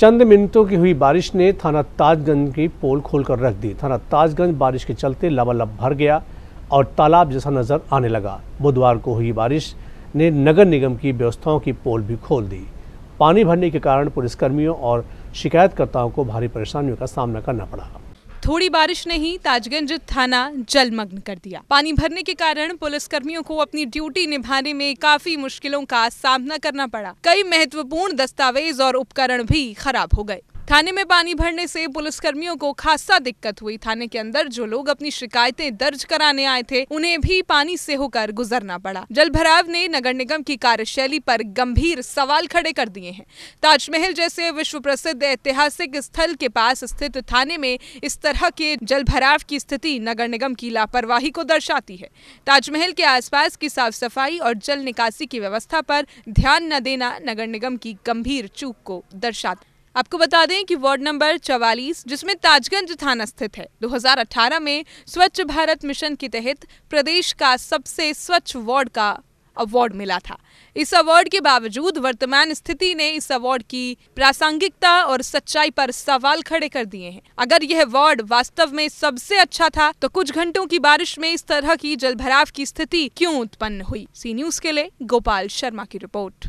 चंद मिनटों की हुई बारिश ने थाना ताजगंज की पोल खोलकर रख दी थाना ताजगंज बारिश के चलते लबालब भर गया और तालाब जैसा नजर आने लगा बुधवार को हुई बारिश ने नगर निगम की व्यवस्थाओं की पोल भी खोल दी पानी भरने के कारण पुलिसकर्मियों और शिकायतकर्ताओं को भारी परेशानियों का सामना करना पड़ा थोड़ी बारिश ने ही ताजगंज थाना जलमग्न कर दिया पानी भरने के कारण पुलिसकर्मियों को अपनी ड्यूटी निभाने में काफी मुश्किलों का सामना करना पड़ा कई महत्वपूर्ण दस्तावेज और उपकरण भी खराब हो गए थाने में पानी भरने से पुलिसकर्मियों को खासा दिक्कत हुई थाने के अंदर जो लोग अपनी शिकायतें दर्ज कराने आए थे उन्हें भी पानी से होकर गुजरना पड़ा जल भराव ने नगर निगम की कार्यशैली पर गंभीर सवाल खड़े कर दिए हैं ताजमहल जैसे विश्व प्रसिद्ध ऐतिहासिक स्थल के पास स्थित थाने में इस तरह के जल भराव की स्थिति नगर निगम की लापरवाही को दर्शाती है ताजमहल के आसपास की साफ सफाई और जल निकासी की व्यवस्था पर ध्यान न देना नगर निगम की गंभीर चूक को दर्शाता आपको बता दें कि वार्ड नंबर 44 जिसमें ताजगंज थाना स्थित है 2018 में स्वच्छ भारत मिशन के तहत प्रदेश का सबसे स्वच्छ वार्ड का अवार्ड मिला था इस अवार्ड के बावजूद वर्तमान स्थिति ने इस अवार्ड की प्रासंगिकता और सच्चाई पर सवाल खड़े कर दिए हैं अगर यह वार्ड वास्तव में सबसे अच्छा था तो कुछ घंटों की बारिश में इस तरह की जलभराव की स्थिति क्यों उत्पन्न हुई सी न्यूज के लिए गोपाल शर्मा की रिपोर्ट